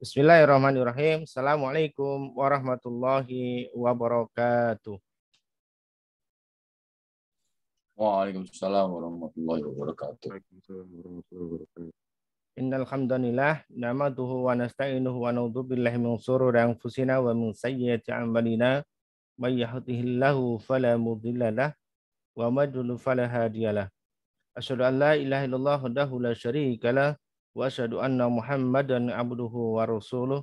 Bismillahirrahmanirrahim. Assalamualaikum warahmatullahi wabarakatuh. Waalaikumsalam warahmatullahi wabarakatuh. Innal hamdalillah nahmaduhu wa nasta'inuhu wa na'udzu billahi min shururi anfusina wa min sayyiati a'malina may yahdihillahu fala mudilla lah wa may yudlil fala hadiyalah. Asyhadu an la ilaha illallah wahdahu la syarika lah وأشهد أن محمدا عبده ورسوله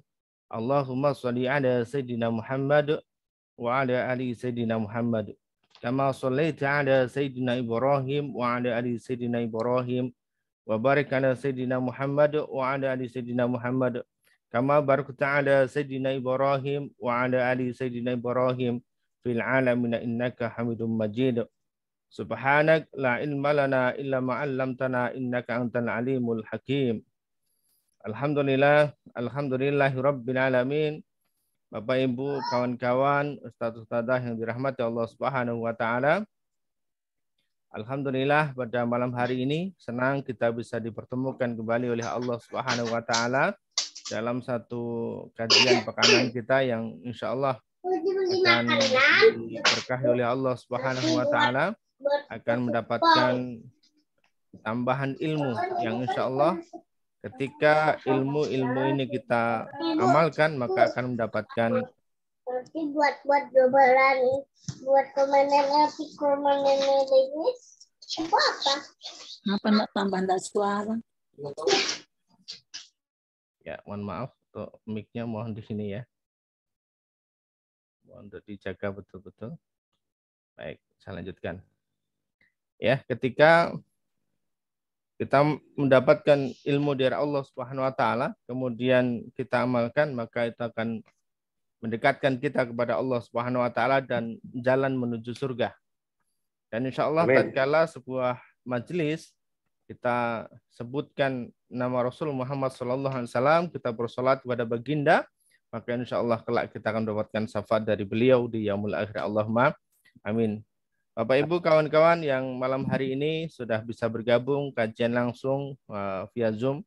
اللهم صل على سيدنا محمد وعلى آل سيدنا محمد كما صليت على سيدنا إبراهيم وعلى آل سيدنا إبراهيم وبارك على سيدنا محمد وعلى آل سيدنا محمد كما باركت على سيدنا إبراهيم وعلى آل سيدنا إبراهيم في العالمين إنك حميد مجيد Subhanak la ilma lana illa ma 'allamtana innaka antal alimul hakim. Alhamdulillah, alhamdulillahi rabbil alamin. Bapak Ibu, kawan-kawan, ustaz ustazah yang dirahmati Allah Subhanahu wa taala. Alhamdulillah pada malam hari ini senang kita bisa dipertemukan kembali oleh Allah Subhanahu wa taala dalam satu kajian pekanan kita yang insya Allah akan diberkahi oleh Allah Subhanahu wa taala akan mendapatkan tambahan ilmu yang insya Allah ketika ilmu-ilmu ini kita amalkan maka akan mendapatkan nanti buat buat dobelan buat komandannya komandannya ini apa apa apa nak tambahan suara ya mohon maaf untuk micnya mohon di sini ya mohon untuk dijaga betul-betul baik saya lanjutkan ya ketika kita mendapatkan ilmu dari Allah Subhanahu wa taala, kemudian kita amalkan, maka itu akan mendekatkan kita kepada Allah Subhanahu wa taala dan jalan menuju surga. Dan insyaallah tatkala sebuah majelis kita sebutkan nama Rasul Muhammad Sallallahu Alaihi Wasallam, kita bersolat kepada baginda, maka insyaallah kelak kita akan mendapatkan syafaat dari beliau di Yaumul Akhir. Allahumma amin. Bapak Ibu kawan-kawan yang malam hari ini sudah bisa bergabung kajian langsung eh, via Zoom.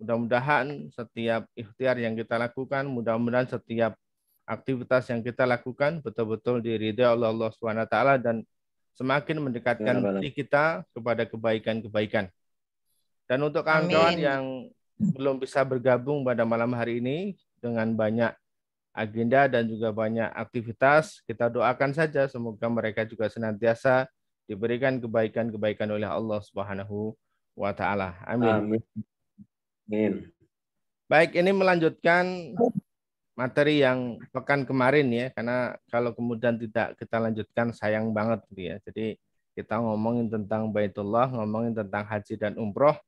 Mudah-mudahan setiap ikhtiar yang kita lakukan, mudah-mudahan setiap aktivitas yang kita lakukan betul-betul diridai oleh Allah SWT dan semakin mendekatkan diri kita kepada kebaikan-kebaikan. Dan untuk kawan-kawan yang belum bisa bergabung pada malam hari ini dengan banyak agenda dan juga banyak aktivitas. Kita doakan saja semoga mereka juga senantiasa diberikan kebaikan-kebaikan oleh Allah Subhanahu wa taala. Amin. Amin. Baik, ini melanjutkan materi yang pekan kemarin ya karena kalau kemudian tidak kita lanjutkan sayang banget gitu ya. Jadi kita ngomongin tentang Baitullah, ngomongin tentang haji dan umroh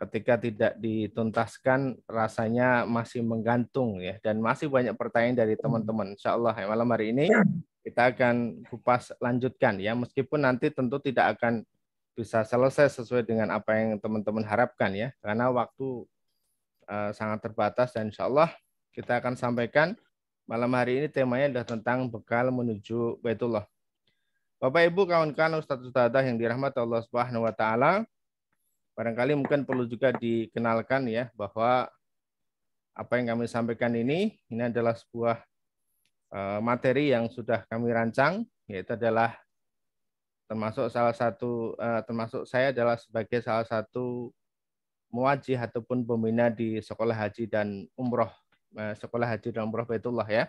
ketika tidak dituntaskan rasanya masih menggantung ya dan masih banyak pertanyaan dari hmm. teman-teman. Insya Allah ya, malam hari ini hmm. kita akan kupas lanjutkan ya meskipun nanti tentu tidak akan bisa selesai sesuai dengan apa yang teman-teman harapkan ya karena waktu uh, sangat terbatas dan insya Allah kita akan sampaikan malam hari ini temanya adalah tentang bekal menuju Baitullah. Bapak Ibu kawan-kawan Ustaz Ustazah yang dirahmati Allah Subhanahu wa taala, Barangkali mungkin perlu juga dikenalkan ya bahwa apa yang kami sampaikan ini ini adalah sebuah eh, materi yang sudah kami rancang yaitu adalah termasuk salah satu eh, termasuk saya adalah sebagai salah satu muwajih ataupun pembina di sekolah haji dan umroh eh, sekolah haji dan umroh Baitullah ya.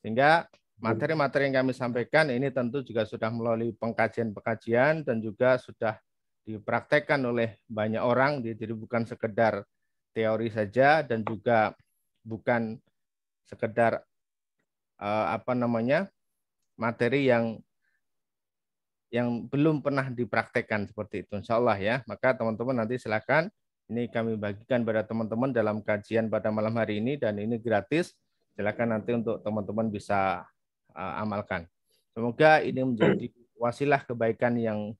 Sehingga hmm. materi-materi yang kami sampaikan ini tentu juga sudah melalui pengkajian-pengkajian dan juga sudah dipraktekkan oleh banyak orang. Jadi bukan sekedar teori saja dan juga bukan sekedar eh, apa namanya materi yang yang belum pernah dipraktekkan seperti itu. Insya Allah ya. Maka teman-teman nanti silakan ini kami bagikan pada teman-teman dalam kajian pada malam hari ini dan ini gratis. Silakan nanti untuk teman-teman bisa eh, amalkan. Semoga ini menjadi wasilah kebaikan yang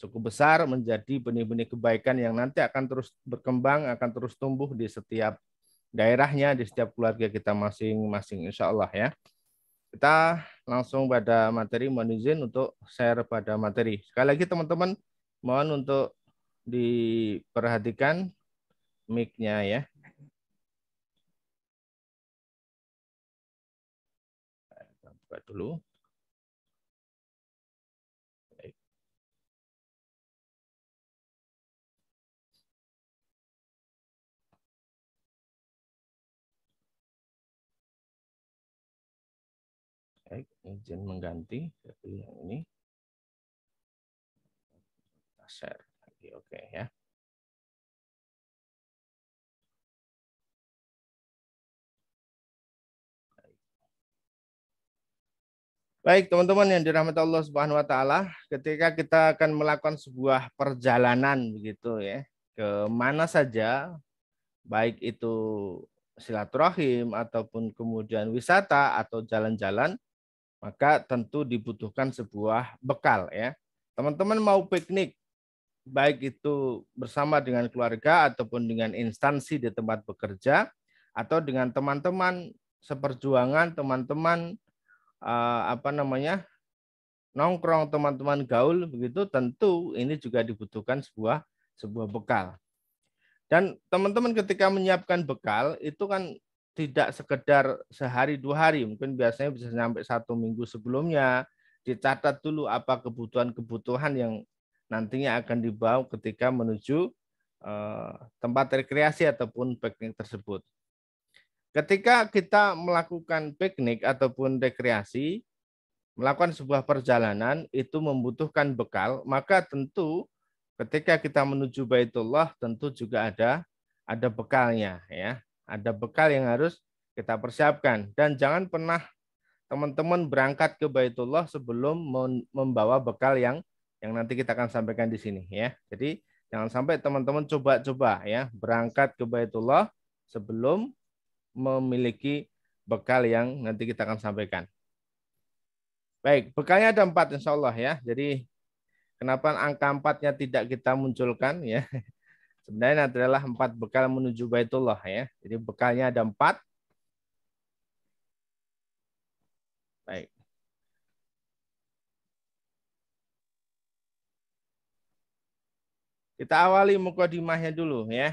cukup besar menjadi benih-benih kebaikan yang nanti akan terus berkembang, akan terus tumbuh di setiap daerahnya, di setiap keluarga kita masing-masing insya Allah ya. Kita langsung pada materi, mohon izin untuk share pada materi. Sekali lagi teman-teman, mohon untuk diperhatikan mic-nya ya. Buka dulu. izin mengganti saya pilih yang ini kita share lagi oke okay, ya Baik, teman-teman yang dirahmati Allah Subhanahu wa taala, ketika kita akan melakukan sebuah perjalanan begitu ya, ke mana saja baik itu silaturahim ataupun kemudian wisata atau jalan-jalan, maka tentu dibutuhkan sebuah bekal ya. Teman-teman mau piknik baik itu bersama dengan keluarga ataupun dengan instansi di tempat bekerja atau dengan teman-teman seperjuangan, teman-teman eh, apa namanya? nongkrong, teman-teman gaul begitu tentu ini juga dibutuhkan sebuah sebuah bekal. Dan teman-teman ketika menyiapkan bekal itu kan tidak sekedar sehari dua hari, mungkin biasanya bisa sampai satu minggu sebelumnya. Dicatat dulu apa kebutuhan-kebutuhan yang nantinya akan dibawa ketika menuju eh, tempat rekreasi ataupun piknik tersebut. Ketika kita melakukan piknik ataupun rekreasi, melakukan sebuah perjalanan itu membutuhkan bekal, maka tentu ketika kita menuju Baitullah tentu juga ada ada bekalnya ya. Ada bekal yang harus kita persiapkan. Dan jangan pernah teman-teman berangkat ke Baitullah sebelum membawa bekal yang yang nanti kita akan sampaikan di sini ya. Jadi jangan sampai teman-teman coba-coba ya berangkat ke Baitullah sebelum memiliki bekal yang nanti kita akan sampaikan. Baik, bekalnya ada empat insya Allah ya. Jadi kenapa angka empatnya tidak kita munculkan ya? Sebenarnya adalah empat bekal menuju Baitullah ya. Jadi bekalnya ada empat. Baik. Kita awali mukadimahnya dulu ya.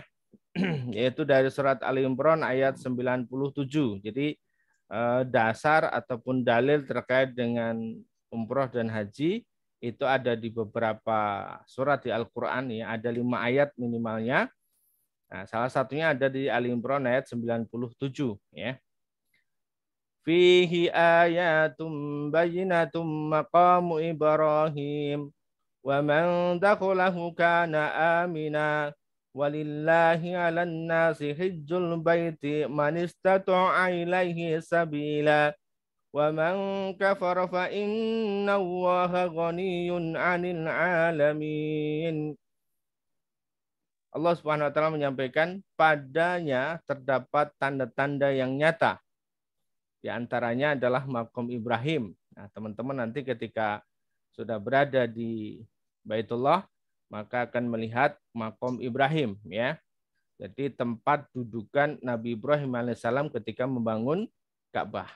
Yaitu dari surat Ali Imran ayat 97. Jadi eh, dasar ataupun dalil terkait dengan umroh dan haji itu ada di beberapa surat di Al-Quran ya ada lima ayat minimalnya nah, salah satunya ada di Ali Imran ayat 97 ya fihi ayatum bayinatum maqamu Ibrahim wa man dakhulahu kana amina walillahi 'alan nasi hajjul baiti man istata'a ilaihi sabila ومن كفر فإن الله غني عن العالمين Allah Subhanahu wa taala menyampaikan padanya terdapat tanda-tanda yang nyata. Di antaranya adalah makom Ibrahim. Nah, teman-teman nanti ketika sudah berada di Baitullah maka akan melihat makom Ibrahim ya. Jadi tempat dudukan Nabi Ibrahim alaihissalam ketika membangun Ka'bah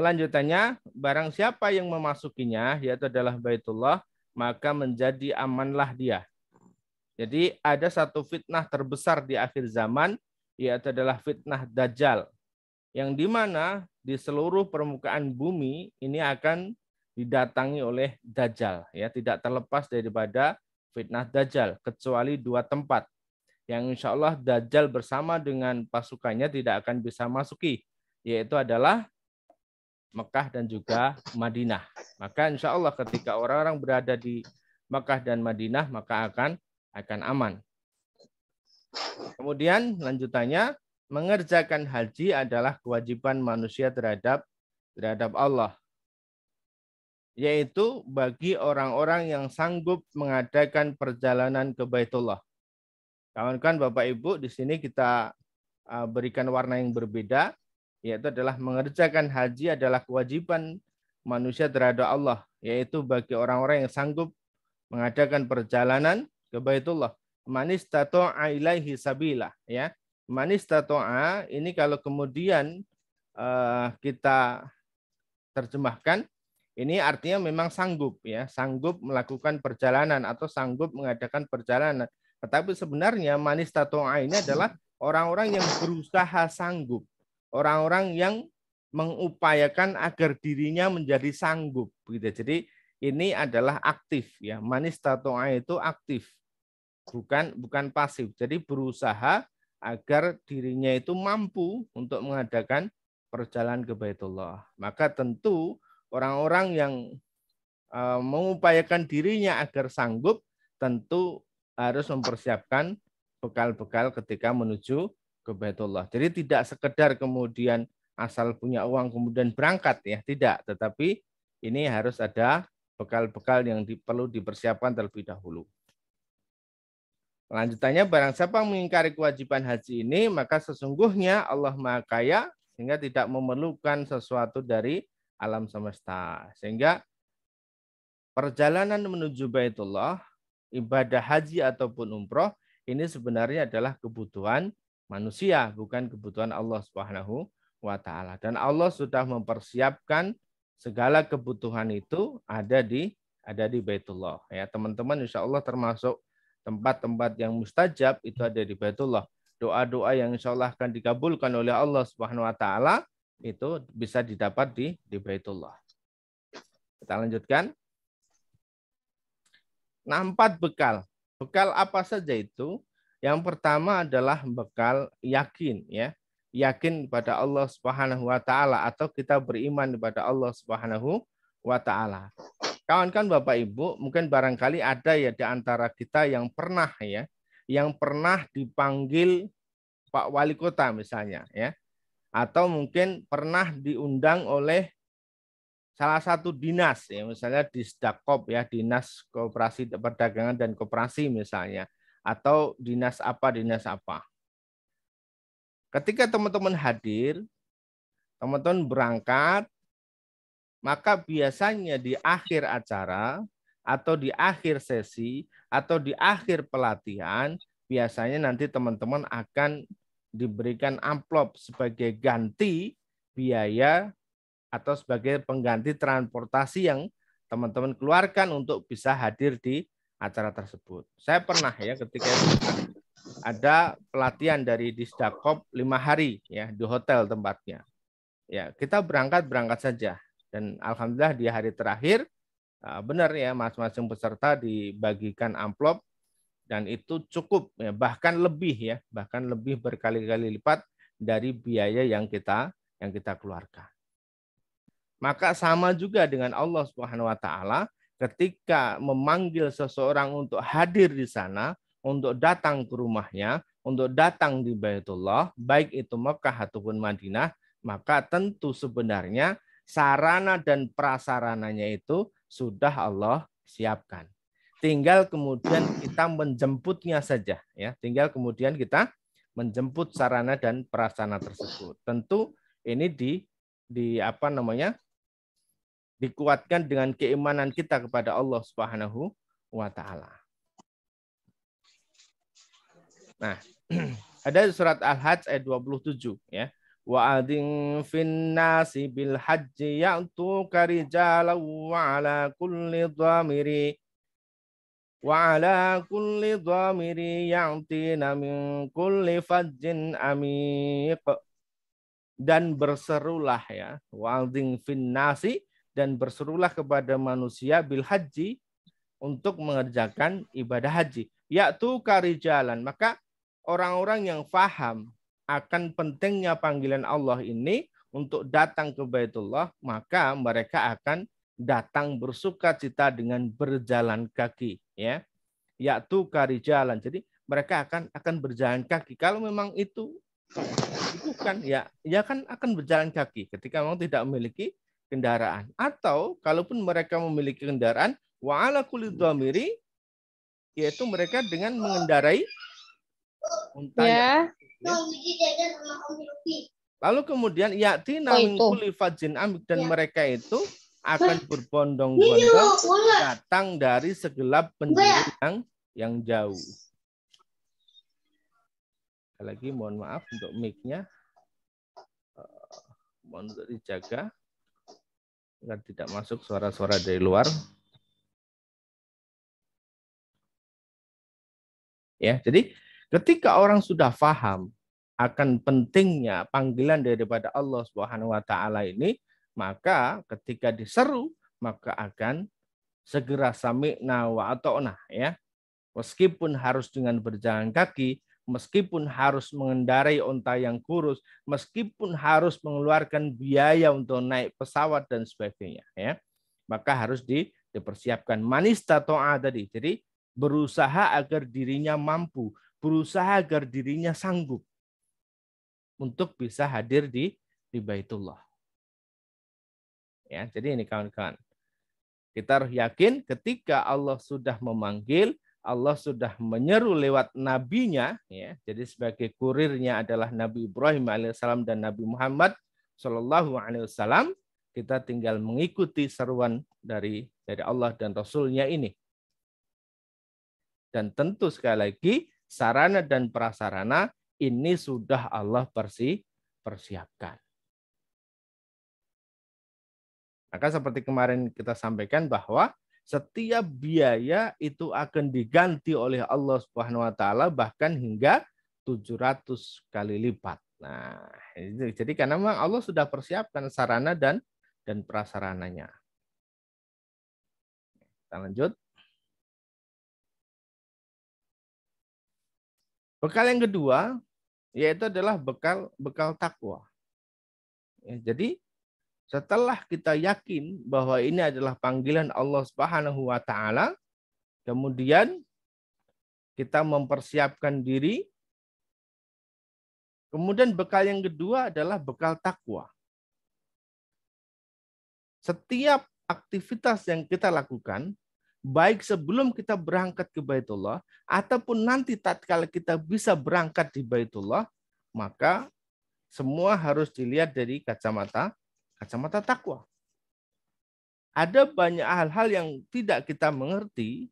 lanjutannya, barang siapa yang memasukinya, yaitu adalah Baitullah, maka menjadi amanlah dia. Jadi ada satu fitnah terbesar di akhir zaman, yaitu adalah fitnah Dajjal. Yang di mana di seluruh permukaan bumi ini akan didatangi oleh Dajjal. ya Tidak terlepas daripada fitnah Dajjal, kecuali dua tempat. Yang insya Allah Dajjal bersama dengan pasukannya tidak akan bisa masuki, yaitu adalah Mekah dan juga Madinah. Maka insya Allah ketika orang-orang berada di Mekah dan Madinah maka akan akan aman. Kemudian lanjutannya mengerjakan haji adalah kewajiban manusia terhadap terhadap Allah yaitu bagi orang-orang yang sanggup mengadakan perjalanan ke Baitullah. Kawan-kawan Bapak Ibu, di sini kita ah, berikan warna yang berbeda yaitu adalah mengerjakan haji adalah kewajiban manusia terhadap Allah, yaitu bagi orang-orang yang sanggup mengadakan perjalanan ke Baitullah. Manis tato'a ilaihi sabila. Ya. Manis tato'a ini kalau kemudian uh, kita terjemahkan, ini artinya memang sanggup ya, sanggup melakukan perjalanan atau sanggup mengadakan perjalanan. Tetapi sebenarnya manis tato'a ini adalah orang-orang yang berusaha sanggup orang-orang yang mengupayakan agar dirinya menjadi sanggup gitu. Jadi ini adalah aktif ya. Manis tatoa itu aktif. Bukan bukan pasif. Jadi berusaha agar dirinya itu mampu untuk mengadakan perjalanan ke Baitullah. Maka tentu orang-orang yang e, mengupayakan dirinya agar sanggup tentu harus mempersiapkan bekal-bekal ketika menuju ke Baitullah. Jadi tidak sekedar kemudian asal punya uang kemudian berangkat ya, tidak, tetapi ini harus ada bekal-bekal yang di, perlu dipersiapkan terlebih dahulu. Lanjutannya, barang siapa mengingkari kewajiban haji ini, maka sesungguhnya Allah Maha Kaya sehingga tidak memerlukan sesuatu dari alam semesta. Sehingga perjalanan menuju Baitullah, ibadah haji ataupun umroh, ini sebenarnya adalah kebutuhan manusia, bukan kebutuhan Allah Subhanahu wa taala. Dan Allah sudah mempersiapkan segala kebutuhan itu ada di ada di Baitullah. Ya, teman-teman insya Allah termasuk tempat-tempat yang mustajab itu ada di Baitullah. Doa-doa yang insya Allah akan dikabulkan oleh Allah Subhanahu wa taala itu bisa didapat di di Baitullah. Kita lanjutkan. Nah, empat bekal. Bekal apa saja itu? Yang pertama adalah bekal yakin ya. Yakin pada Allah Subhanahu wa taala atau kita beriman kepada Allah Subhanahu wa taala. Kawan-kawan Bapak Ibu, mungkin barangkali ada ya di antara kita yang pernah ya, yang pernah dipanggil Pak Wali Kota misalnya ya. Atau mungkin pernah diundang oleh salah satu dinas ya, misalnya di Sdakop ya, Dinas Koperasi Perdagangan dan Koperasi misalnya atau dinas apa dinas apa. Ketika teman-teman hadir, teman-teman berangkat, maka biasanya di akhir acara atau di akhir sesi atau di akhir pelatihan biasanya nanti teman-teman akan diberikan amplop sebagai ganti biaya atau sebagai pengganti transportasi yang teman-teman keluarkan untuk bisa hadir di acara tersebut. Saya pernah ya ketika ada pelatihan dari Disdakop lima hari ya di hotel tempatnya. Ya kita berangkat berangkat saja dan alhamdulillah di hari terakhir ah, benar ya masing-masing peserta dibagikan amplop dan itu cukup ya bahkan lebih ya bahkan lebih berkali-kali lipat dari biaya yang kita yang kita keluarkan. Maka sama juga dengan Allah Subhanahu wa taala, ketika memanggil seseorang untuk hadir di sana, untuk datang ke rumahnya, untuk datang di Baitullah, baik itu Mekah ataupun Madinah, maka tentu sebenarnya sarana dan prasarananya itu sudah Allah siapkan. Tinggal kemudian kita menjemputnya saja ya. Tinggal kemudian kita menjemput sarana dan prasarana tersebut. Tentu ini di di apa namanya? dikuatkan dengan keimanan kita kepada Allah Subhanahu wa taala. Nah, ada surat Al-Hajj ayat 27 ya. Wa adin fin nasi bil hajji ya'tu karijalan wa ala kulli dhamiri wa ala kulli dhamiri ya'tina min kulli fajjin amiq dan berserulah ya wa adin fin nasi dan berserulah kepada manusia bil haji untuk mengerjakan ibadah haji. Yaitu jalan. Maka orang-orang yang faham akan pentingnya panggilan Allah ini untuk datang ke Baitullah, maka mereka akan datang bersuka cita dengan berjalan kaki. ya Yaitu jalan. Jadi mereka akan akan berjalan kaki. Kalau memang itu bukan, ya ya kan akan berjalan kaki ketika memang tidak memiliki kendaraan. Atau kalaupun mereka memiliki kendaraan, wa'ala kulli yaitu mereka dengan mengendarai unta. Ya. ya. Lalu kemudian yaktina oh, min kulifajin amik dan ya. mereka itu akan berbondong-bondong datang dari segelap penjuru yang yang jauh. lagi mohon maaf untuk mic-nya. Uh, mohon untuk dijaga agar tidak masuk suara-suara dari luar. Ya, jadi ketika orang sudah paham akan pentingnya panggilan daripada Allah Subhanahu wa taala ini, maka ketika diseru maka akan segera sami'na wa nah, ya. Meskipun harus dengan berjalan kaki, meskipun harus mengendarai onta yang kurus, meskipun harus mengeluarkan biaya untuk naik pesawat dan sebagainya, ya. Maka harus di, dipersiapkan manis tatoa tadi. Jadi berusaha agar dirinya mampu, berusaha agar dirinya sanggup untuk bisa hadir di di Baitullah. Ya, jadi ini kawan-kawan. Kita harus yakin ketika Allah sudah memanggil, Allah sudah menyeru lewat nabinya ya. Jadi sebagai kurirnya adalah Nabi Ibrahim alaihissalam dan Nabi Muhammad shallallahu alaihi wasallam, kita tinggal mengikuti seruan dari dari Allah dan Rasulnya ini. Dan tentu sekali lagi sarana dan prasarana ini sudah Allah persi persiapkan. Maka seperti kemarin kita sampaikan bahwa setiap biaya itu akan diganti oleh Allah Subhanahu wa taala bahkan hingga 700 kali lipat. Nah, jadi karena memang Allah sudah persiapkan sarana dan dan prasarananya. Kita lanjut. Bekal yang kedua yaitu adalah bekal bekal takwa. Ya, jadi setelah kita yakin bahwa ini adalah panggilan Allah Subhanahu wa taala, kemudian kita mempersiapkan diri. Kemudian bekal yang kedua adalah bekal takwa. Setiap aktivitas yang kita lakukan baik sebelum kita berangkat ke Baitullah ataupun nanti tatkala kita bisa berangkat di Baitullah, maka semua harus dilihat dari kacamata kacamata takwa. Ada banyak hal-hal yang tidak kita mengerti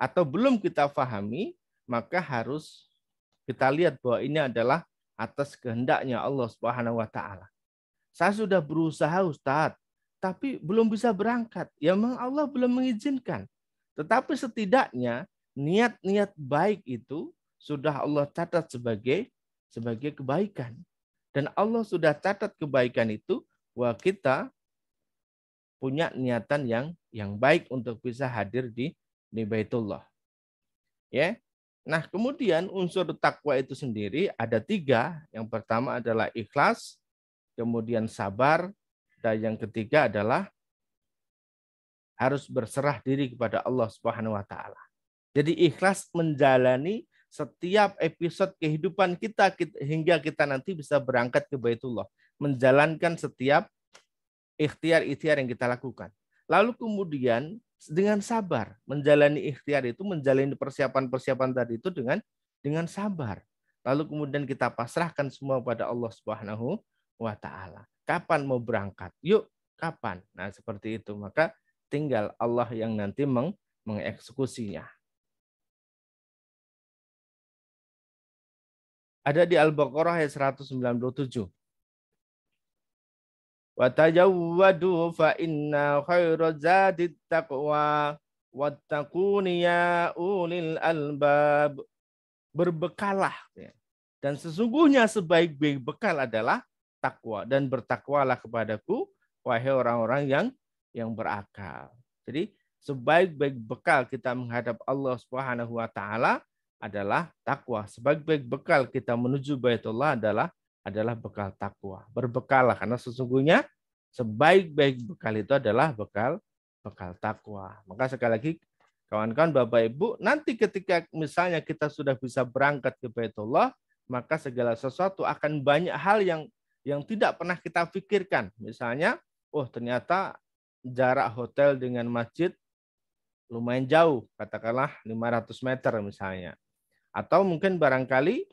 atau belum kita fahami, maka harus kita lihat bahwa ini adalah atas kehendaknya Allah Subhanahu wa taala. Saya sudah berusaha Ustadz, tapi belum bisa berangkat. Ya memang Allah belum mengizinkan. Tetapi setidaknya niat-niat baik itu sudah Allah catat sebagai sebagai kebaikan. Dan Allah sudah catat kebaikan itu bahwa kita punya niatan yang yang baik untuk bisa hadir di di Baitullah. Ya. Nah, kemudian unsur takwa itu sendiri ada tiga. Yang pertama adalah ikhlas, kemudian sabar, dan yang ketiga adalah harus berserah diri kepada Allah Subhanahu wa taala. Jadi ikhlas menjalani setiap episode kehidupan kita hingga kita nanti bisa berangkat ke Baitullah menjalankan setiap ikhtiar-ikhtiar yang kita lakukan. Lalu kemudian dengan sabar menjalani ikhtiar itu, menjalani persiapan-persiapan tadi itu dengan dengan sabar. Lalu kemudian kita pasrahkan semua pada Allah Subhanahu wa taala. Kapan mau berangkat? Yuk, kapan? Nah, seperti itu. Maka tinggal Allah yang nanti meng mengeksekusinya. Ada di Al-Baqarah ayat 197. وتجودوا فإن خير زاد التقوى wattaquni ya ulil albab berbekalah dan sesungguhnya sebaik-baik bekal adalah takwa dan bertakwalah kepadaku wahai orang-orang yang yang berakal. Jadi sebaik-baik bekal kita menghadap Allah Subhanahu wa taala adalah takwa. Sebaik-baik bekal kita menuju Baitullah adalah adalah bekal takwa. Berbekalah karena sesungguhnya sebaik-baik bekal itu adalah bekal bekal takwa. Maka sekali lagi kawan-kawan Bapak Ibu, nanti ketika misalnya kita sudah bisa berangkat ke Baitullah, maka segala sesuatu akan banyak hal yang yang tidak pernah kita pikirkan. Misalnya, oh ternyata jarak hotel dengan masjid lumayan jauh, katakanlah 500 meter misalnya. Atau mungkin barangkali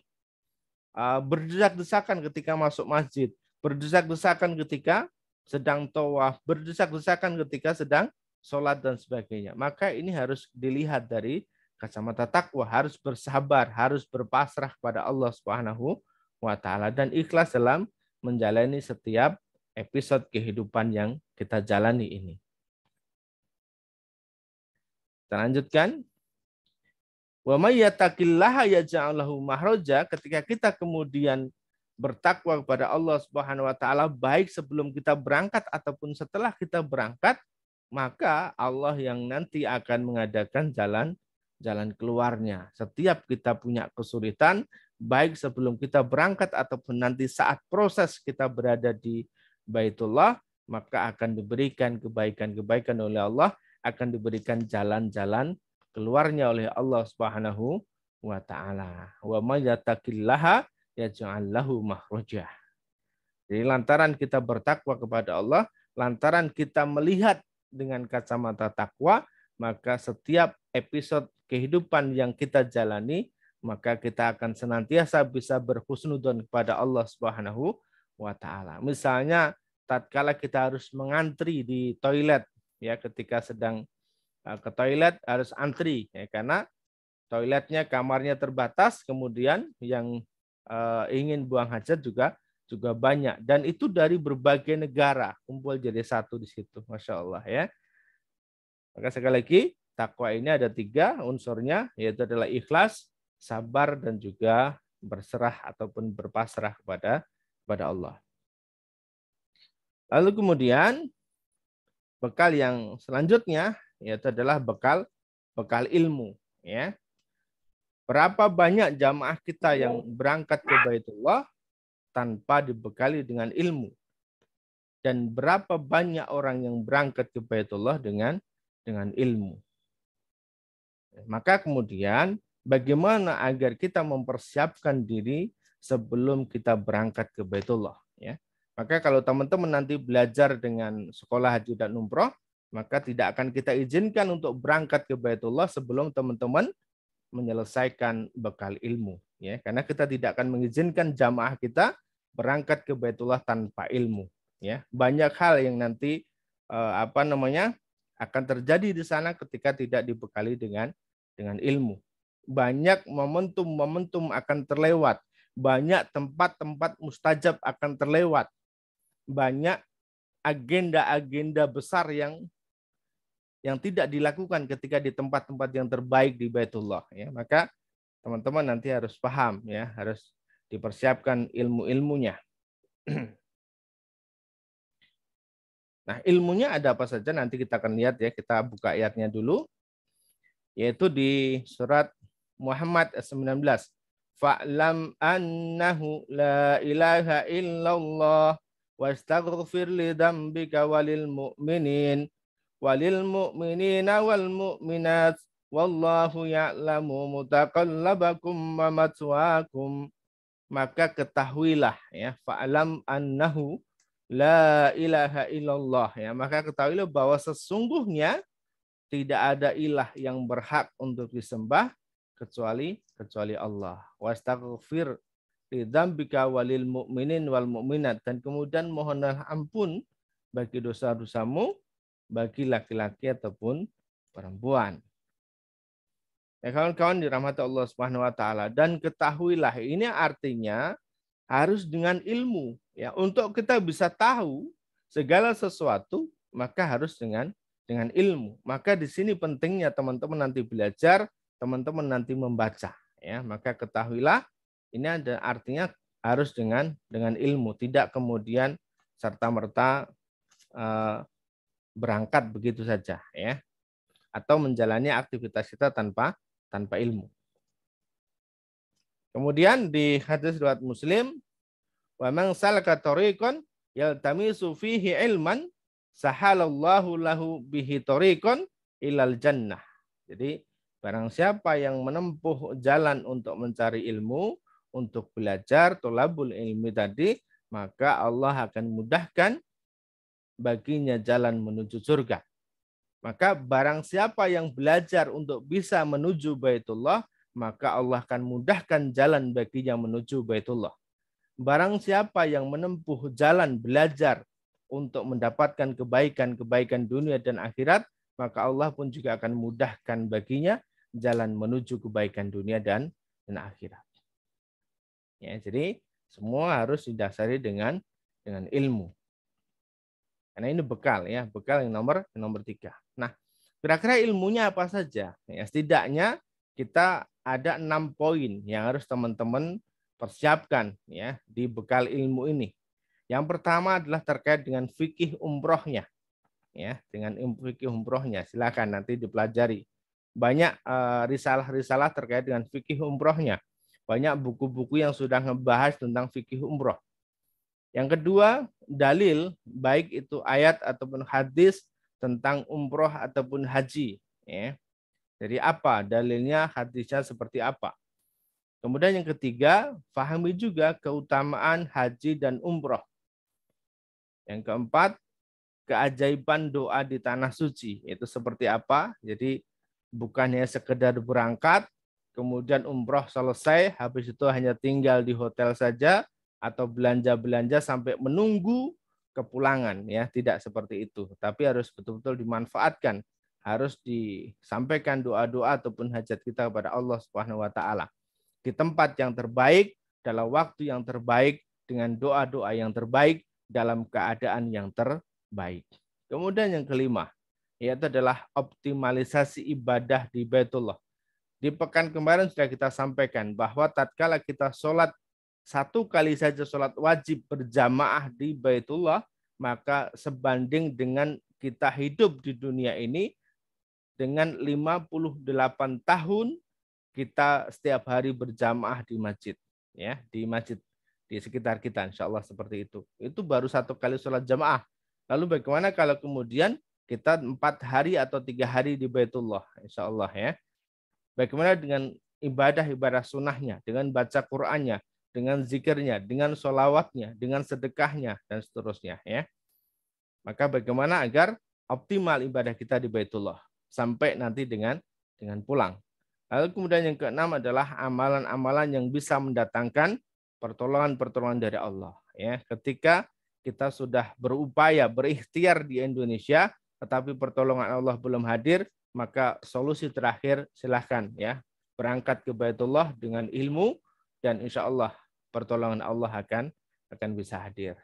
Ah, berdesak-desakan ketika masuk masjid, berdesak-desakan ketika sedang tawaf, berdesak-desakan ketika sedang sholat dan sebagainya. Maka ini harus dilihat dari kacamata takwa, harus bersabar, harus berpasrah kepada Allah Subhanahu wa taala dan ikhlas dalam menjalani setiap episode kehidupan yang kita jalani ini. Kita lanjutkan Wa may yattaqillaha mahroja ketika kita kemudian bertakwa kepada Allah Subhanahu wa taala baik sebelum kita berangkat ataupun setelah kita berangkat maka Allah yang nanti akan mengadakan jalan jalan keluarnya. Setiap kita punya kesulitan baik sebelum kita berangkat ataupun nanti saat proses kita berada di Baitullah maka akan diberikan kebaikan-kebaikan oleh Allah akan diberikan jalan-jalan keluarnya oleh Allah Subhanahu wa taala. Wa may yattaqillaha yaj'al lahu makhraja. Jadi lantaran kita bertakwa kepada Allah, lantaran kita melihat dengan kacamata takwa, maka setiap episode kehidupan yang kita jalani, maka kita akan senantiasa bisa berhusnudon kepada Allah Subhanahu wa taala. Misalnya tatkala kita harus mengantri di toilet ya ketika sedang Eh, ke toilet harus antri ya, karena toiletnya kamarnya terbatas kemudian yang uh, ingin buang hajat juga juga banyak dan itu dari berbagai negara kumpul jadi satu di situ masya Allah ya maka sekali lagi takwa ini ada tiga unsurnya yaitu adalah ikhlas sabar dan juga berserah ataupun berpasrah kepada kepada Allah lalu kemudian bekal yang selanjutnya yaitu adalah bekal bekal ilmu ya. Berapa banyak jamaah kita yang berangkat ke Baitullah tanpa dibekali dengan ilmu? Dan berapa banyak orang yang berangkat ke Baitullah dengan dengan ilmu? Maka kemudian bagaimana agar kita mempersiapkan diri sebelum kita berangkat ke Baitullah ya. Maka kalau teman-teman nanti belajar dengan sekolah haji dan umroh, maka tidak akan kita izinkan untuk berangkat ke Baitullah sebelum teman-teman menyelesaikan bekal ilmu ya karena kita tidak akan mengizinkan jamaah kita berangkat ke Baitullah tanpa ilmu ya banyak hal yang nanti eh, apa namanya akan terjadi di sana ketika tidak dibekali dengan dengan ilmu banyak momentum-momentum akan terlewat banyak tempat-tempat mustajab akan terlewat banyak agenda-agenda besar yang yang tidak dilakukan ketika di tempat-tempat yang terbaik di Baitullah ya maka teman-teman nanti harus paham ya harus dipersiapkan ilmu-ilmunya Nah, ilmunya ada apa saja nanti kita akan lihat ya. Kita buka ayatnya dulu. Yaitu di surat Muhammad 19. Fa'lam annahu la ilaha illallah wastaghfir li dzambika walil mu'minin walil mu'minina wal mu'minat wallahu ya'lamu mutaqallabakum wa matwaakum maka ketahuilah ya fa'lam annahu la ilaha illallah ya maka ketahuilah bahwa sesungguhnya tidak ada ilah yang berhak untuk disembah kecuali kecuali Allah wastaghfir lidzambika walil mu'minin wal mu'minat dan kemudian mohonlah ampun bagi dosa-dosamu bagi laki-laki ataupun perempuan. Ya kawan-kawan dirahmati Allah Subhanahu wa taala dan ketahuilah ini artinya harus dengan ilmu ya untuk kita bisa tahu segala sesuatu maka harus dengan dengan ilmu. Maka di sini pentingnya teman-teman nanti belajar, teman-teman nanti membaca ya. Maka ketahuilah ini ada artinya harus dengan dengan ilmu, tidak kemudian serta merta eh, berangkat begitu saja ya atau menjalani aktivitas kita tanpa tanpa ilmu. Kemudian di hadis riwayat Muslim, "Wa man salaka tariqan yaltamisu fihi ilman sahalallahu lahu bihi tariqan ilal jannah." Jadi barang siapa yang menempuh jalan untuk mencari ilmu, untuk belajar tolabul ilmi tadi, maka Allah akan mudahkan baginya jalan menuju surga. Maka barang siapa yang belajar untuk bisa menuju Baitullah, maka Allah akan mudahkan jalan baginya menuju Baitullah. Barang siapa yang menempuh jalan belajar untuk mendapatkan kebaikan-kebaikan dunia dan akhirat, maka Allah pun juga akan mudahkan baginya jalan menuju kebaikan dunia dan dan akhirat. Ya, jadi semua harus didasari dengan dengan ilmu. Karena ini bekal ya, bekal yang nomor yang nomor tiga. Nah, kira-kira ilmunya apa saja? Ya, setidaknya kita ada enam poin yang harus teman-teman persiapkan ya di bekal ilmu ini. Yang pertama adalah terkait dengan fikih umrohnya, ya dengan fikih umrohnya. Silakan nanti dipelajari. Banyak eh, risalah-risalah terkait dengan fikih umrohnya. Banyak buku-buku yang sudah ngebahas tentang fikih umroh. Yang kedua, dalil baik itu ayat ataupun hadis tentang umroh ataupun haji. Ya. Jadi apa dalilnya, hadisnya seperti apa. Kemudian yang ketiga, fahami juga keutamaan haji dan umroh. Yang keempat, keajaiban doa di tanah suci. Itu seperti apa? Jadi bukannya sekedar berangkat, kemudian umroh selesai, habis itu hanya tinggal di hotel saja, atau belanja-belanja sampai menunggu kepulangan ya tidak seperti itu tapi harus betul-betul dimanfaatkan harus disampaikan doa-doa ataupun hajat kita kepada Allah Subhanahu wa taala di tempat yang terbaik dalam waktu yang terbaik dengan doa-doa yang terbaik dalam keadaan yang terbaik kemudian yang kelima yaitu adalah optimalisasi ibadah di Baitullah di pekan kemarin sudah kita sampaikan bahwa tatkala kita sholat satu kali saja sholat wajib berjamaah di Baitullah, maka sebanding dengan kita hidup di dunia ini dengan 58 tahun kita setiap hari berjamaah di masjid ya di masjid di sekitar kita insya Allah seperti itu itu baru satu kali sholat jamaah lalu bagaimana kalau kemudian kita empat hari atau tiga hari di Baitullah insya Allah ya bagaimana dengan ibadah-ibadah sunnahnya dengan baca Qur'annya dengan zikirnya, dengan solawatnya, dengan sedekahnya, dan seterusnya. ya. Maka bagaimana agar optimal ibadah kita di Baitullah sampai nanti dengan dengan pulang. Lalu kemudian yang keenam adalah amalan-amalan yang bisa mendatangkan pertolongan-pertolongan dari Allah. Ya, ketika kita sudah berupaya berikhtiar di Indonesia, tetapi pertolongan Allah belum hadir, maka solusi terakhir silahkan ya berangkat ke Baitullah dengan ilmu dan insya Allah pertolongan Allah akan akan bisa hadir.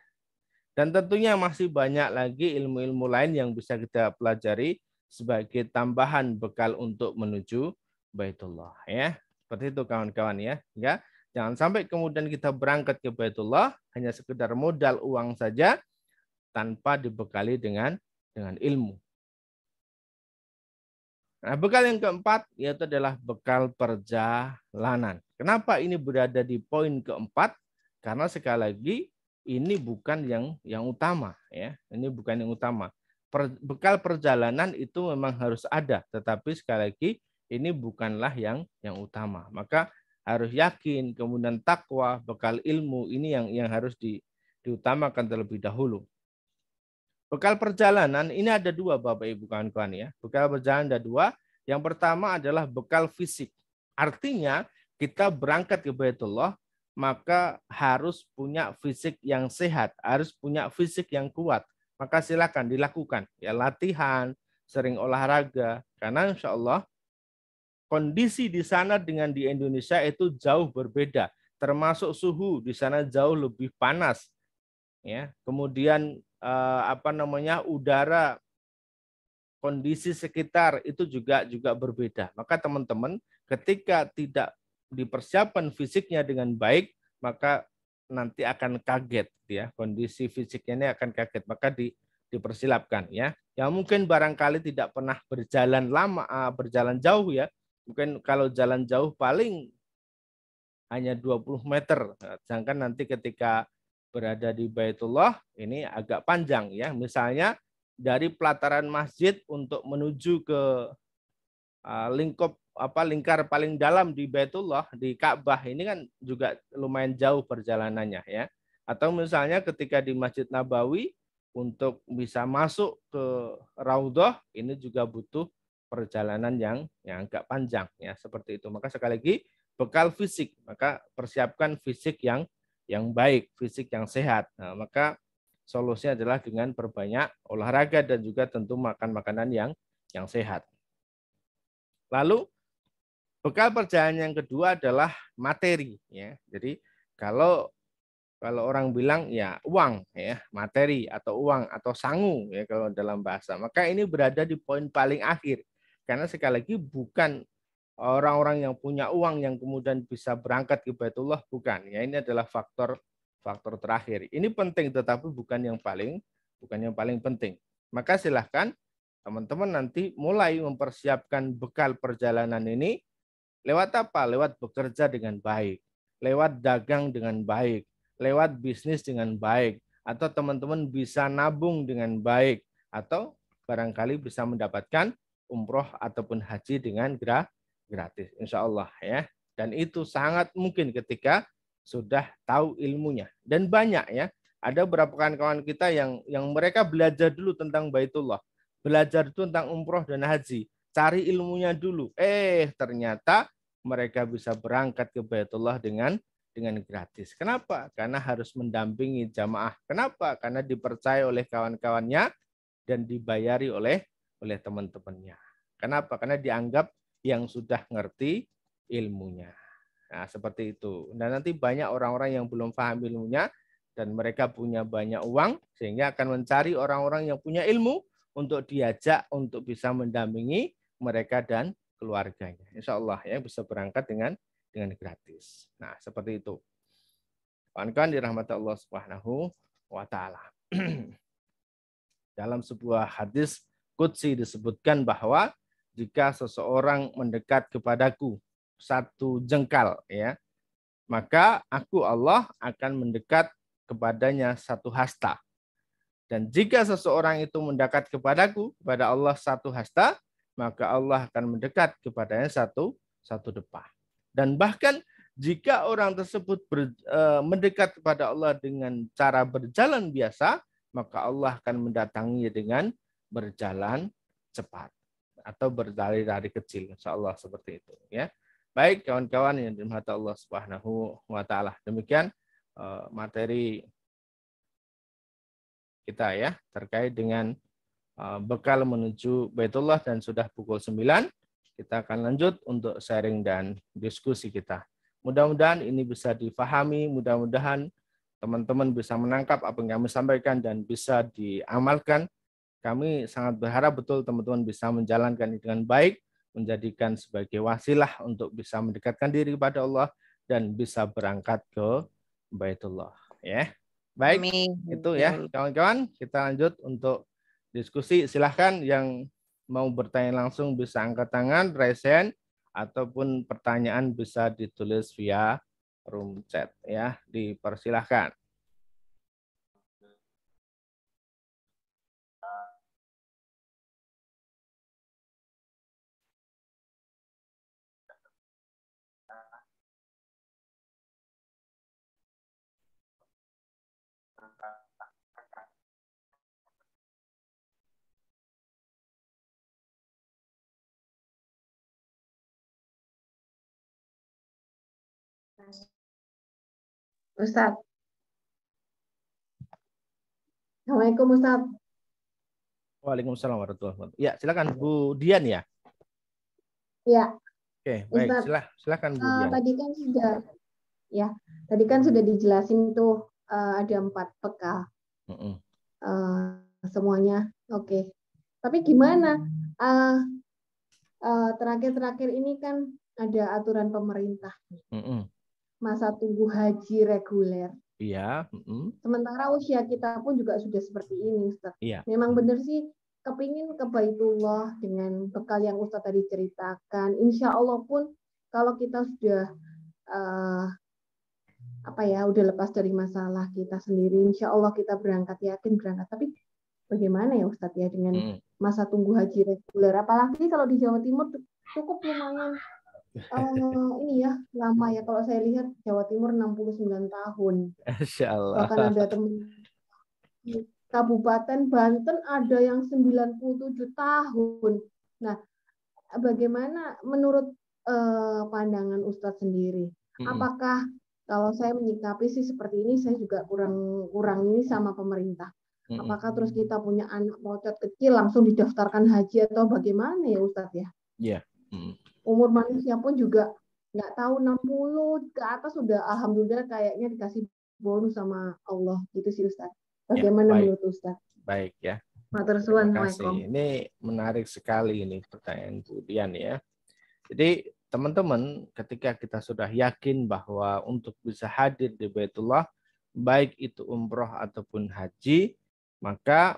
Dan tentunya masih banyak lagi ilmu-ilmu lain yang bisa kita pelajari sebagai tambahan bekal untuk menuju Baitullah ya. Seperti itu kawan-kawan ya. Ya. Jangan sampai kemudian kita berangkat ke Baitullah hanya sekedar modal uang saja tanpa dibekali dengan dengan ilmu. Nah, bekal yang keempat yaitu adalah bekal perjalanan. Kenapa ini berada di poin keempat? Karena sekali lagi ini bukan yang yang utama ya. Ini bukan yang utama. Per, bekal perjalanan itu memang harus ada, tetapi sekali lagi ini bukanlah yang yang utama. Maka harus yakin, kemudian takwa, bekal ilmu ini yang yang harus di, diutamakan terlebih dahulu. Bekal perjalanan ini ada dua Bapak Ibu kawan-kawan ya. Bekal perjalanan ada dua. Yang pertama adalah bekal fisik. Artinya kita berangkat ke Baitullah maka harus punya fisik yang sehat, harus punya fisik yang kuat. Maka silakan dilakukan ya latihan, sering olahraga karena insya Allah kondisi di sana dengan di Indonesia itu jauh berbeda termasuk suhu di sana jauh lebih panas ya kemudian Eh, apa namanya udara kondisi sekitar itu juga juga berbeda. Maka teman-teman ketika tidak dipersiapkan fisiknya dengan baik, maka nanti akan kaget gitu ya. Kondisi fisiknya ini akan kaget, maka di dipersilapkan ya. Yang mungkin barangkali tidak pernah berjalan lama eh, berjalan jauh ya. Mungkin kalau jalan jauh paling hanya 20 meter. Sedangkan nanti ketika berada di Baitullah ini agak panjang ya. Misalnya dari pelataran masjid untuk menuju ke ah, lingkup apa lingkar paling dalam di Baitullah di Ka'bah ini kan juga lumayan jauh perjalanannya ya. Atau misalnya ketika di Masjid Nabawi untuk bisa masuk ke Raudhah ini juga butuh perjalanan yang yang agak panjang ya seperti itu. Maka sekali lagi bekal fisik, maka persiapkan fisik yang yang baik, fisik yang sehat. Nah, maka solusinya adalah dengan berbanyak olahraga dan juga tentu makan makanan yang yang sehat. Lalu bekal perjalanan yang kedua adalah materi ya. Jadi kalau kalau orang bilang ya uang ya, materi atau uang atau sangu ya kalau dalam bahasa. Maka ini berada di poin paling akhir. Karena sekali lagi bukan orang-orang yang punya uang yang kemudian bisa berangkat ke Baitullah bukan. Ya ini adalah faktor faktor terakhir. Ini penting tetapi bukan yang paling bukan yang paling penting. Maka silahkan teman-teman nanti mulai mempersiapkan bekal perjalanan ini lewat apa? Lewat bekerja dengan baik, lewat dagang dengan baik, lewat bisnis dengan baik, atau teman-teman bisa nabung dengan baik, atau barangkali bisa mendapatkan umroh ataupun haji dengan gerak gratis, insya Allah ya. Dan itu sangat mungkin ketika sudah tahu ilmunya dan banyak ya. Ada beberapa kawan-kawan kita yang yang mereka belajar dulu tentang baitullah, belajar dulu tentang umroh dan haji, cari ilmunya dulu. Eh ternyata mereka bisa berangkat ke baitullah dengan dengan gratis. Kenapa? Karena harus mendampingi jamaah. Kenapa? Karena dipercaya oleh kawan-kawannya dan dibayari oleh oleh teman-temannya. Kenapa? Karena dianggap yang sudah ngerti ilmunya. Nah, seperti itu. Dan nanti banyak orang-orang yang belum paham ilmunya dan mereka punya banyak uang sehingga akan mencari orang-orang yang punya ilmu untuk diajak untuk bisa mendampingi mereka dan keluarganya. Insya Allah ya bisa berangkat dengan dengan gratis. Nah, seperti itu. Kawan-kawan dirahmati Allah Subhanahu wa taala. Dalam sebuah hadis Qudsi disebutkan bahwa jika seseorang mendekat kepadaku satu jengkal ya maka aku Allah akan mendekat kepadanya satu hasta dan jika seseorang itu mendekat kepadaku kepada Allah satu hasta maka Allah akan mendekat kepadanya satu satu depa dan bahkan jika orang tersebut ber, e, mendekat kepada Allah dengan cara berjalan biasa, maka Allah akan mendatanginya dengan berjalan cepat atau berlari-lari kecil insya Allah seperti itu ya baik kawan-kawan yang dimata Allah Subhanahu wa taala demikian eh, materi kita ya terkait dengan eh, bekal menuju Baitullah dan sudah pukul 9 kita akan lanjut untuk sharing dan diskusi kita. Mudah-mudahan ini bisa difahami, mudah-mudahan teman-teman bisa menangkap apa yang kami sampaikan dan bisa diamalkan kami sangat berharap betul teman-teman bisa menjalankan ini dengan baik, menjadikan sebagai wasilah untuk bisa mendekatkan diri kepada Allah dan bisa berangkat ke Baitullah. Ya. Baik, Amin. itu ya kawan-kawan. Kita lanjut untuk diskusi. Silahkan yang mau bertanya langsung bisa angkat tangan, raise hand, ataupun pertanyaan bisa ditulis via room chat ya dipersilahkan Ustaz. Assalamualaikum Ustaz. Waalaikumsalam warahmatullahi wabarakatuh. Ya, silakan Bu Dian ya. Ya. Oke, baik. Ustaz, Silah, silakan Bu eh, Dian. tadi kan sudah ya, tadi kan sudah dijelasin tuh uh, ada empat peka. Uh -uh. Uh, semuanya oke. Okay. Tapi gimana? Eh, terakhir-terakhir ini kan ada aturan pemerintah. Mm -mm masa tunggu haji reguler. Iya. Mm -hmm. Sementara usia kita pun juga sudah seperti ini, Ustaz. Iya. Memang benar sih kepingin ke Baitullah dengan bekal yang Ustaz tadi ceritakan. Insya Allah pun kalau kita sudah uh, apa ya udah lepas dari masalah kita sendiri, insya Allah kita berangkat yakin berangkat. Tapi bagaimana ya Ustadz ya dengan mm. masa tunggu haji reguler? Apalagi kalau di Jawa Timur cukup lumayan uh, ini ya lama ya kalau saya lihat Jawa Timur 69 tahun. Insya Allah. Bahkan ada teman Kabupaten Banten ada yang 97 tahun. Nah, bagaimana menurut uh, pandangan Ustadz sendiri? Hmm. Apakah kalau saya menyikapi sih seperti ini saya juga kurang kurang ini sama pemerintah. Hmm. Apakah terus kita punya anak mocot kecil langsung didaftarkan haji atau bagaimana ya Ustadz ya? Iya. Yeah. Hmm umur manusia pun juga nggak tahu 60 ke atas sudah alhamdulillah kayaknya dikasih bonus sama Allah gitu sih Ustaz. Ya, Bagaimana ya, menurut Ustaz? Baik ya. Matur suwun Ini menarik sekali ini pertanyaan Bu Dian ya. Jadi teman-teman ketika kita sudah yakin bahwa untuk bisa hadir di Baitullah baik itu umroh ataupun haji, maka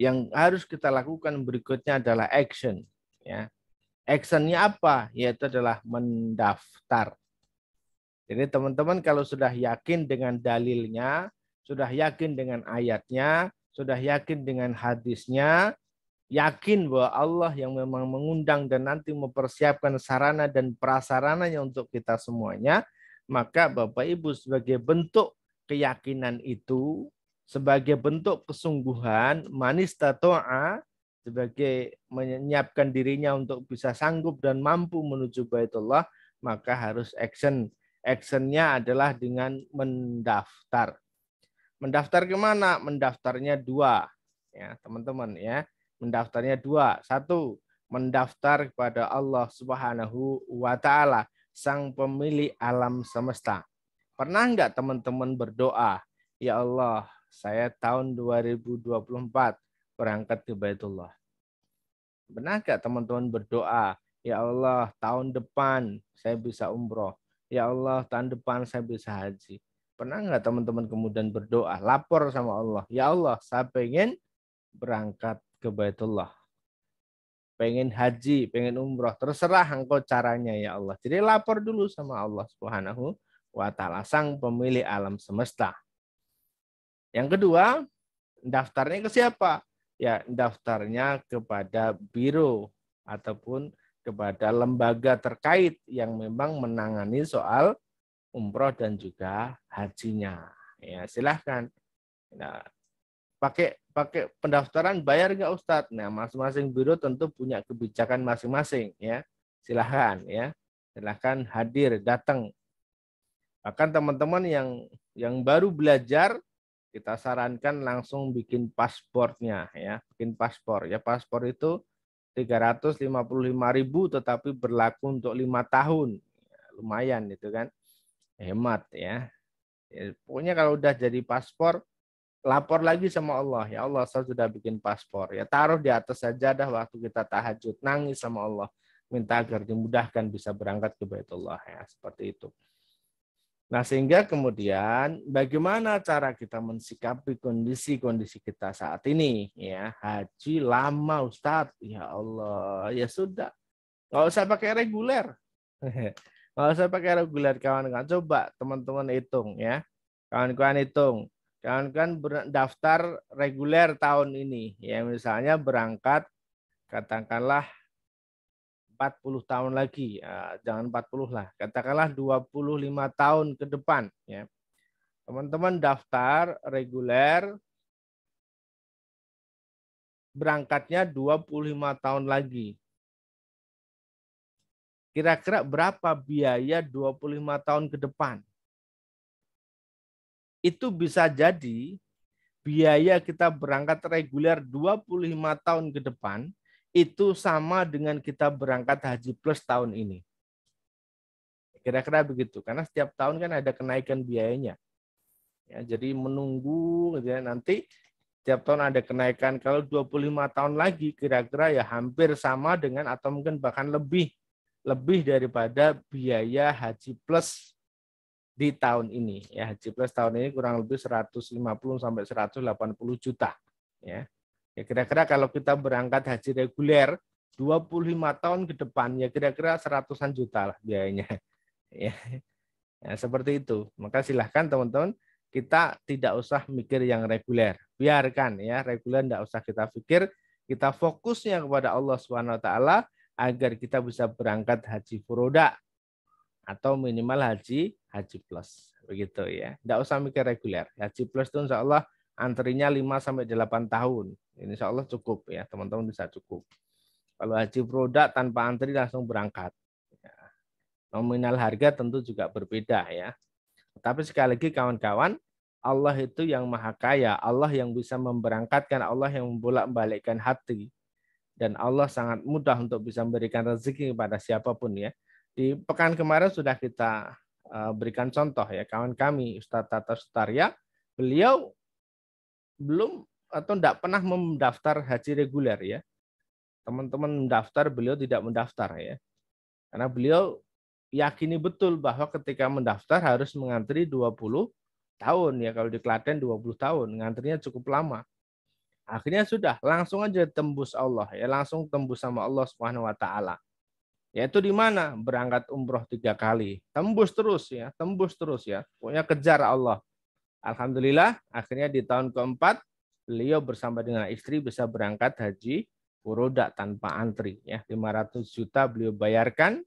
yang harus kita lakukan berikutnya adalah action ya actionnya apa? Yaitu adalah mendaftar. Jadi teman-teman kalau sudah yakin dengan dalilnya, sudah yakin dengan ayatnya, sudah yakin dengan hadisnya, yakin bahwa Allah yang memang mengundang dan nanti mempersiapkan sarana dan prasarananya untuk kita semuanya, maka Bapak Ibu sebagai bentuk keyakinan itu, sebagai bentuk kesungguhan, manis tatoa, sebagai menyiapkan dirinya untuk bisa sanggup dan mampu menuju Baitullah, maka harus action. Actionnya adalah dengan mendaftar. Mendaftar kemana? Mendaftarnya dua, ya teman-teman ya. Mendaftarnya dua. Satu, mendaftar kepada Allah Subhanahu wa taala, sang pemilik alam semesta. Pernah enggak teman-teman berdoa, ya Allah, saya tahun 2024 berangkat ke Baitullah. Pernah nggak teman-teman berdoa, ya Allah tahun depan saya bisa umroh, ya Allah tahun depan saya bisa haji. Pernah nggak teman-teman kemudian berdoa, lapor sama Allah, ya Allah saya pengen berangkat ke Baitullah. Pengen haji, pengen umroh, terserah engkau caranya ya Allah. Jadi lapor dulu sama Allah Subhanahu wa taala sang pemilik alam semesta. Yang kedua, daftarnya ke siapa? ya daftarnya kepada biro ataupun kepada lembaga terkait yang memang menangani soal umroh dan juga hajinya. Ya, silahkan. Nah, pakai pakai pendaftaran bayar nggak Ustadz? Nah, masing-masing biro tentu punya kebijakan masing-masing ya. Silahkan ya. Silahkan hadir, datang. Bahkan teman-teman yang yang baru belajar kita sarankan langsung bikin paspornya ya, bikin paspor. Ya paspor itu 355.000 tetapi berlaku untuk lima tahun. lumayan itu kan. Hemat ya. ya. Pokoknya kalau udah jadi paspor lapor lagi sama Allah ya Allah saya sudah bikin paspor ya taruh di atas saja dah waktu kita tahajud nangis sama Allah minta agar dimudahkan bisa berangkat ke Baitullah ya seperti itu. Nah, sehingga kemudian bagaimana cara kita mensikapi kondisi-kondisi kita saat ini? Ya, haji lama Ustadz. Ya Allah, ya sudah. kalau saya pakai reguler. kalau saya pakai reguler, kawan-kawan. Coba teman-teman hitung ya. Kawan-kawan hitung. Kawan-kawan daftar reguler tahun ini. Ya, misalnya berangkat katakanlah 40 tahun lagi, eh, jangan 40 lah, katakanlah 25 tahun ke depan. Ya. Teman-teman daftar reguler, berangkatnya 25 tahun lagi. Kira-kira berapa biaya 25 tahun ke depan? Itu bisa jadi biaya kita berangkat reguler 25 tahun ke depan itu sama dengan kita berangkat haji plus tahun ini. Kira-kira begitu, karena setiap tahun kan ada kenaikan biayanya. Ya, jadi menunggu gitu ya, nanti setiap tahun ada kenaikan. Kalau 25 tahun lagi kira-kira ya hampir sama dengan atau mungkin bahkan lebih lebih daripada biaya haji plus di tahun ini. Ya, haji plus tahun ini kurang lebih 150 sampai 180 juta, ya. Ya kira-kira kalau kita berangkat haji reguler 25 tahun ke depan ya kira-kira seratusan juta lah biayanya. Ya. ya seperti itu. Maka silahkan teman-teman kita tidak usah mikir yang reguler. Biarkan ya reguler tidak usah kita pikir. Kita fokusnya kepada Allah Subhanahu Wa Taala agar kita bisa berangkat haji furoda atau minimal haji haji plus begitu ya. Tidak usah mikir reguler. Haji plus itu insya Allah antrinya 5 sampai 8 tahun. Ini insya Allah cukup ya, teman-teman bisa cukup. Kalau haji produk tanpa antri langsung berangkat. Ya. Nominal harga tentu juga berbeda ya. Tapi sekali lagi kawan-kawan, Allah itu yang maha kaya, Allah yang bisa memberangkatkan, Allah yang membolak-balikkan hati. Dan Allah sangat mudah untuk bisa memberikan rezeki kepada siapapun ya. Di pekan kemarin sudah kita eh, berikan contoh ya, kawan kami Ustaz Tata Sutarya, beliau belum atau tidak pernah mendaftar haji reguler ya. Teman-teman mendaftar, beliau tidak mendaftar ya. Karena beliau yakini betul bahwa ketika mendaftar harus mengantri 20 tahun ya kalau di Klaten 20 tahun, ngantrinya cukup lama. Akhirnya sudah langsung aja tembus Allah ya, langsung tembus sama Allah Subhanahu wa taala. Yaitu di mana? Berangkat umroh tiga kali. Tembus terus ya, tembus terus ya. Pokoknya kejar Allah Alhamdulillah akhirnya di tahun keempat beliau bersama dengan istri bisa berangkat haji Furoda tanpa antri ya 500 juta beliau bayarkan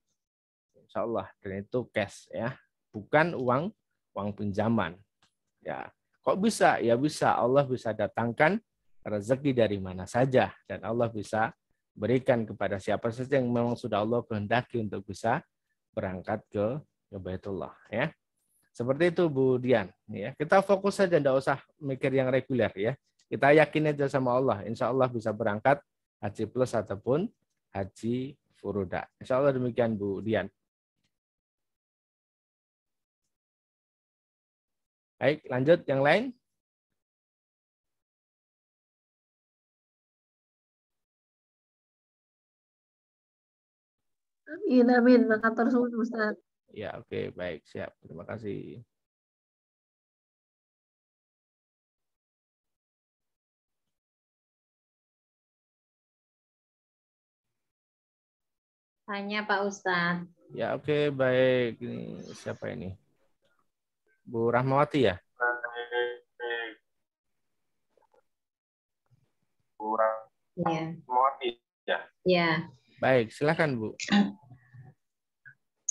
Insya Allah dan itu cash ya bukan uang uang pinjaman ya kok bisa ya bisa Allah bisa datangkan rezeki dari mana saja dan Allah bisa berikan kepada siapa saja yang memang sudah Allah kehendaki untuk bisa berangkat ke ke Baitullah ya seperti itu Bu Dian. Ya, kita fokus saja, tidak usah mikir yang reguler ya. Kita yakin aja sama Allah, insya Allah bisa berangkat haji plus ataupun haji furuda. Insya Allah demikian Bu Dian. Baik, lanjut yang lain. Amin, amin. Makasih terus, Ustaz. Ya, oke, okay, baik, siap. Terima kasih. Hanya Pak Ustadz. Ya, oke, okay, baik. Ini siapa ini? Bu Rahmawati ya? Bu Rahmawati ya? Ya. Baik, silakan Bu.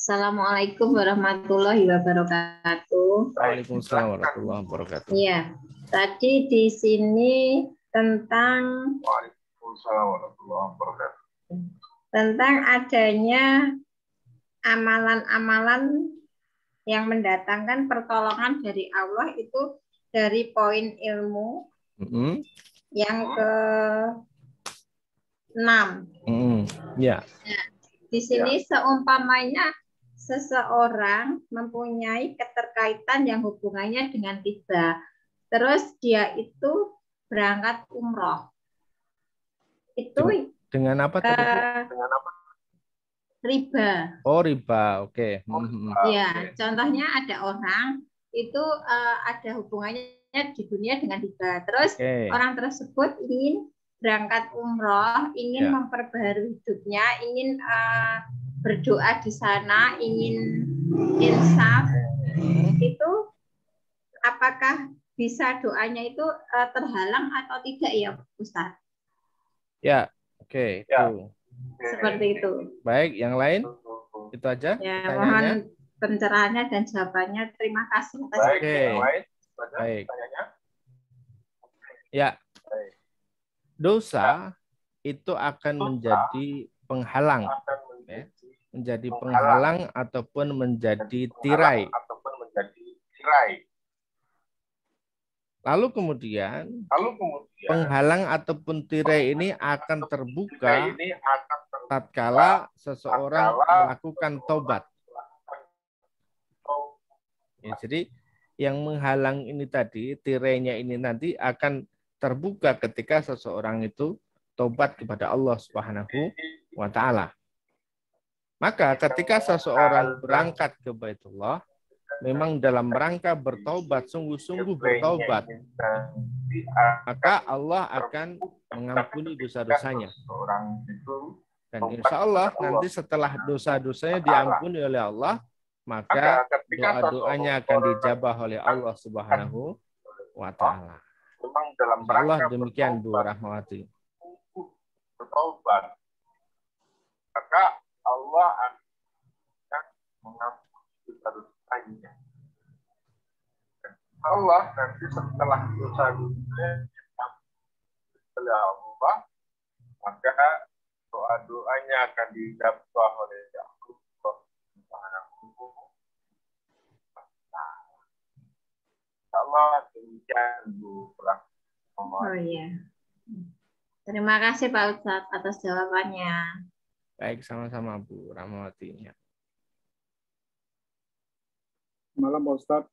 Assalamualaikum warahmatullahi wabarakatuh. Waalaikumsalam warahmatullahi wabarakatuh. Iya. Tadi di sini tentang Waalaikumsalam warahmatullahi wabarakatuh. Tentang adanya amalan-amalan yang mendatangkan pertolongan dari Allah itu dari poin ilmu mm -hmm. yang ke enam. Mm -hmm. yeah. Nah, di sini yeah. seumpamanya seseorang mempunyai keterkaitan yang hubungannya dengan riba. Terus dia itu berangkat umroh. Itu dengan, apa? Uh, dengan apa? Eh, riba. Oh riba, oke. Okay. Oh, hmm, hmm. Ya, okay. contohnya ada orang itu uh, ada hubungannya di dunia dengan riba. Terus okay. orang tersebut ingin berangkat umroh, ingin yeah. memperbarui hidupnya, ingin uh, berdoa di sana ingin insaf itu apakah bisa doanya itu uh, terhalang atau tidak ya Ustaz? Ya, oke. Okay. Ya. Seperti itu. Baik, yang lain itu aja. Ya, mohon pencerahannya dan jawabannya. Terima kasih atas Baik, okay. yang Baik. Ya. Dosa itu akan menjadi penghalang. Ya menjadi penghalang, ataupun menjadi tirai. Lalu kemudian, Lalu kemudian penghalang ataupun tirai penghalang ini akan terbuka, ini akan tatkala seseorang tatkala melakukan tobat. Ya, jadi yang menghalang ini tadi, tirainya ini nanti akan terbuka ketika seseorang itu tobat kepada Allah Subhanahu wa taala. Maka ketika seseorang berangkat ke Baitullah, memang dalam rangka bertaubat, sungguh-sungguh bertaubat, maka Allah akan mengampuni dosa-dosanya. Dan insya Allah nanti setelah dosa-dosanya diampuni oleh Allah, maka doa-doanya akan dijabah oleh Allah Subhanahu wa Ta'ala. Allah demikian Bu Rahmawati. Bertaubat, maka Allah akan mengampuni dosa-dosanya. Allah nanti setelah dosa-dosanya oleh Allah, maka doa-doanya akan dijawab oleh Allah Subhanahu Allah demikian Bu Oh iya. Terima kasih Pak Ustadz atas jawabannya. Baik, sama-sama Bu Ramawati. Malam Pak Ustadz.